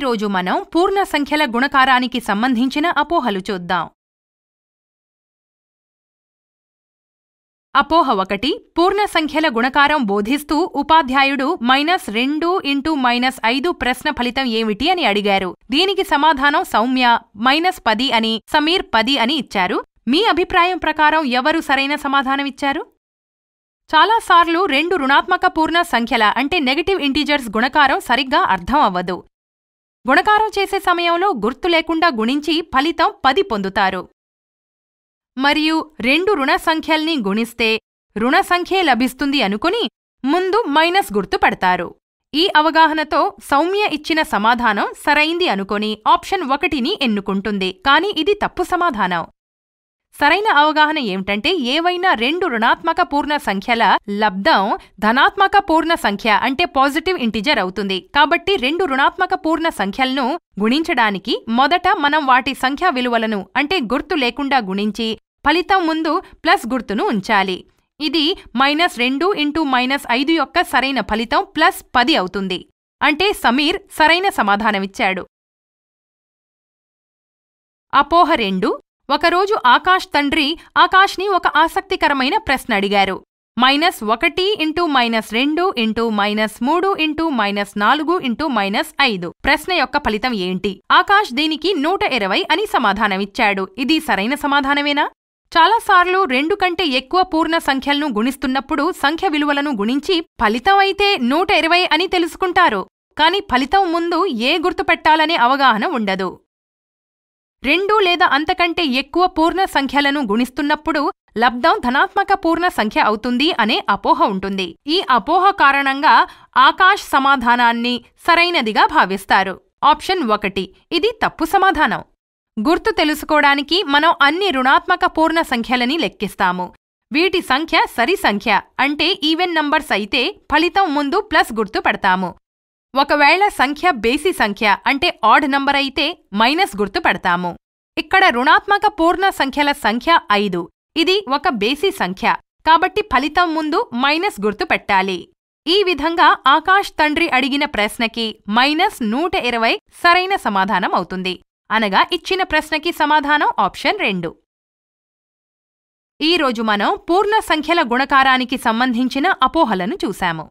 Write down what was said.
ఈరోజు మనం పూర్ణ సంఖ్యల గుణకారానికి సంబంధించిన అపోహలు చూద్దాం అపోహ ఒకటి పూర్ణ సంఖ్యల గుణకారం బోధిస్తూ ఉపాధ్యాయుడు మైనస్ రెండు ఇంటూ మైనస్ ఐదు ప్రశ్న ఫలితం ఏమిటి అని అడిగారు దీనికి సమాధానం సౌమ్య మైనస్ పది అని సమీర్ పది అని ఇచ్చారు మీ అభిప్రాయం ప్రకారం ఎవరు సరైన సమాధానమిచ్చారు చాలాసార్లు రెండు రుణాత్మక పూర్ణ సంఖ్యల అంటే నెగటివ్ ఇంటీజర్స్ గుణకారం సరిగ్గా అర్థం అవ్వదు గుణకారం చేసే సమయంలో గుర్తు లేకుండా గుణించి ఫలితం పది పొందుతారు మరియు రెండు రుణ సంఖ్యల్ని గుణిస్తే రుణ సంఖ్యే లభిస్తుంది అనుకుని ముందు మైనస్ గుర్తు ఈ అవగాహనతో సౌమ్య ఇచ్చిన సమాధానం సరైంది అనుకొని ఆప్షన్ ఒకటిని ఎన్నుకుంటుంది కానీ ఇది తప్పు సమాధానం సరైన అవగాహన ఏమిటంటే ఏవైనా రెండు రుణాత్మక పూర్ణ సంఖ్యల లబ్దం ధనాత్మక పూర్ణ సంఖ్య అంటే పాజిటివ్ ఇంటిజర్ అవుతుంది కాబట్టి రెండు రుణాత్మక పూర్ణ సంఖ్యలను గుణించడానికి మొదట మనం వాటి సంఖ్యా విలువలను అంటే గుర్తు లేకుండా గుణించి ఫలితం ముందు ప్లస్ గుర్తును ఉంచాలి ఇది మైనస్ రెండు ఇంటూ మైనస్ ఐదు యొక్క సరైన ఫలితం ప్లస్ పది అవుతుంది అంటే సమీర్ సరైన సమాధానమిచ్చాడు అపోహ రెండు ఒకరోజు ఆకాష్ తండ్రి ఆకాష్ని ఒక ఆసక్తికరమైన ప్రశ్న అడిగారు మైనస్ ఒకటి ఇంటూ మైనస్ రెండు ఇంటూ మైనస్ మూడు ఇంటూ మైనస్ నాలుగు ఇంటూ మైనస్ ఐదు ప్రశ్న యొక్క ఫలితం ఏంటి ఆకాష్ దీనికి నూట ఇరవై అని సమాధానమిచ్చాడు ఇది సరైన సమాధానమేనా చాలాసార్లు రెండు కంటే ఎక్కువ పూర్ణ సంఖ్యలను గుణిస్తున్నప్పుడు సంఖ్య విలువలను గుణించి ఫలితం అయితే నూట ఇరవై అని తెలుసుకుంటారు కాని ఫలితం ముందు ఏ గుర్తుపెట్టాలనే అవగాహన ఉండదు రెండు లేదా అంతకంటే ఎక్కువ పూర్ణ సంఖ్యలను గుణిస్తున్నప్పుడు లబ్ధం ధనాత్మక పూర్ణ సంఖ్య అవుతుంది అనే అపోహ ఉంటుంది ఈ అపోహ కారణంగా ఆకాష్ సమాధానాన్ని సరైనదిగా భావిస్తారు ఆప్షన్ ఒకటి ఇది తప్పు సమాధానం గుర్తు తెలుసుకోవడానికి మనం అన్ని రుణాత్మక పూర్ణ సంఖ్యలని లెక్కిస్తాము వీటి సంఖ్య సరి సంఖ్య అంటే ఈవెన్ నంబర్స్ అయితే ఫలితం ముందు ప్లస్ గుర్తు పెడతాము ఒకవేళ సంఖ్య బేసి సంఖ్య అంటే ఆడ్ నంబర్ అయితే మైనస్ గుర్తు పెడతాము ఇక్కడ రుణాత్మక పూర్ణ సంఖ్యల సంఖ్య ఐదు ఇది ఒక బేసి సంఖ్య కాబట్టి ఫలితం ముందు మైనస్ గుర్తు పెట్టాలి ఈ విధంగా ఆకాష్ తండ్రి అడిగిన ప్రశ్నకి మైనస్ నూట ఇరవై సరైన సమాధానం అవుతుంది అనగా ఇచ్చిన ప్రశ్నకి సమాధానం ఆప్షన్ రెండు ఈరోజు మనం పూర్ణ సంఖ్యల గుణకారానికి సంబంధించిన అపోహలను చూశాము